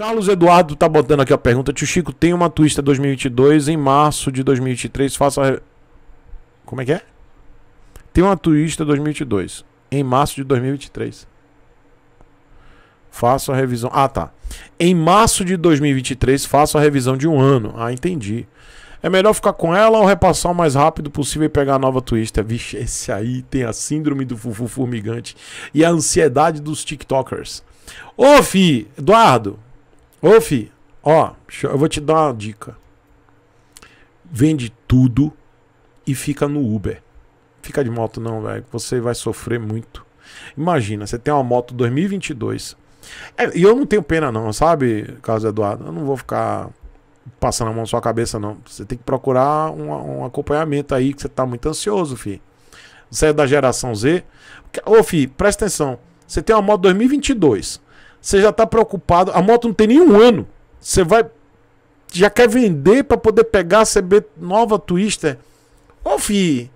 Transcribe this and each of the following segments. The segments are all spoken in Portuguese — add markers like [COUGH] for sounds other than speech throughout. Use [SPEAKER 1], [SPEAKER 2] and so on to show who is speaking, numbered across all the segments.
[SPEAKER 1] Carlos Eduardo tá botando aqui a pergunta. Tio Chico, tem uma Twista 2022 em março de 2023. Faça. Como é que é? Tem uma Twista 2022 em março de 2023. Faça a revisão. Ah, tá. Em março de 2023, faça a revisão de um ano. Ah, entendi. É melhor ficar com ela ou repassar o mais rápido possível e pegar a nova Twister? É, vixe, esse aí tem a síndrome do fufu formigante e a ansiedade dos TikTokers. Ô, fi, Eduardo, Ô, fi, ó, eu vou te dar uma dica. Vende tudo e fica no Uber. Fica de moto não, velho. Você vai sofrer muito. Imagina, você tem uma moto 2022. É, e eu não tenho pena não, sabe, Carlos Eduardo? Eu não vou ficar passando a mão na sua cabeça não. Você tem que procurar um, um acompanhamento aí que você tá muito ansioso, fi. Você é da geração Z. Ô, fi, presta atenção. Você tem uma moto 2022 você já tá preocupado. A moto não tem nenhum ano. Você vai. Já quer vender para poder pegar a CB nova Twister. Ô, fi.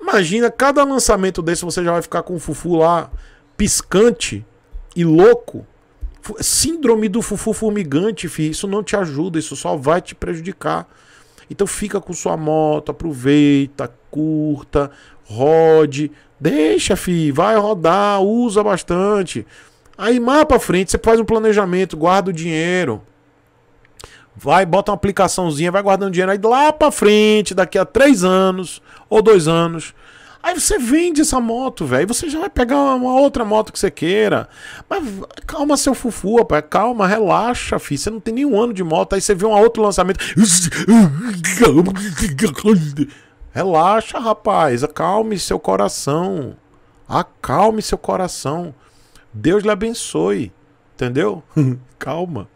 [SPEAKER 1] Imagina, cada lançamento desse você já vai ficar com o Fufu lá piscante e louco. Síndrome do Fufu formigante, fi. Isso não te ajuda, isso só vai te prejudicar. Então fica com sua moto, aproveita, curta, rode. Deixa, fi. Vai rodar, usa bastante. Aí mais pra frente você faz um planejamento, guarda o dinheiro. Vai, bota uma aplicaçãozinha, vai guardando dinheiro. Aí lá pra frente, daqui a três anos ou dois anos, Aí você vende essa moto, velho. Você já vai pegar uma outra moto que você queira. Mas calma, seu fufu, rapaz. Calma, relaxa, filho. Você não tem nenhum ano de moto. Aí você vê um outro lançamento. Relaxa, rapaz. Acalme seu coração. Acalme seu coração. Deus lhe abençoe, entendeu? [LAUGHS] Calma.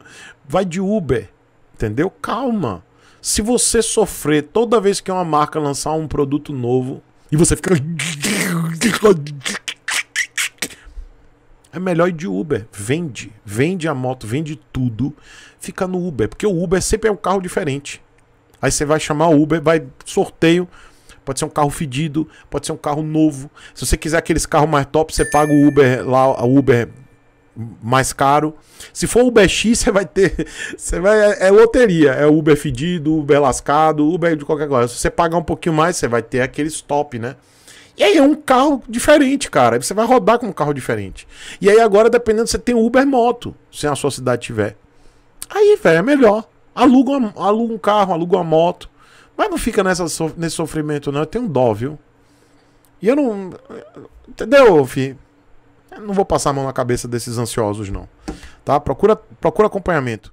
[SPEAKER 1] Vai de Uber, entendeu? Calma. Se você sofrer toda vez que uma marca lançar um produto novo e você fica. É melhor ir de Uber. Vende. Vende a moto, vende tudo. Fica no Uber. Porque o Uber sempre é um carro diferente. Aí você vai chamar o Uber, vai sorteio pode ser um carro fedido, pode ser um carro novo. Se você quiser aqueles carros mais top, você paga o Uber lá, o Uber mais caro. Se for Uber X, [LAUGHS] você vai ter. Você vai, é, é, loteria. É Uber fedido, Uber lascado, Uber de qualquer coisa. Se você pagar um pouquinho mais, você vai ter aqueles top, né? E aí é um carro diferente, cara. Você vai rodar com um carro diferente. E aí agora, dependendo, você tem Uber moto, se a sua cidade tiver. Aí, velho, é melhor. Aluga, aluga um carro, aluga uma moto. Mas não fica nessa, nesse sofrimento, não. Eu tenho dó, viu? E eu não. Entendeu, fi? não vou passar a mão na cabeça desses ansiosos, não. Tá? Procura, procura acompanhamento.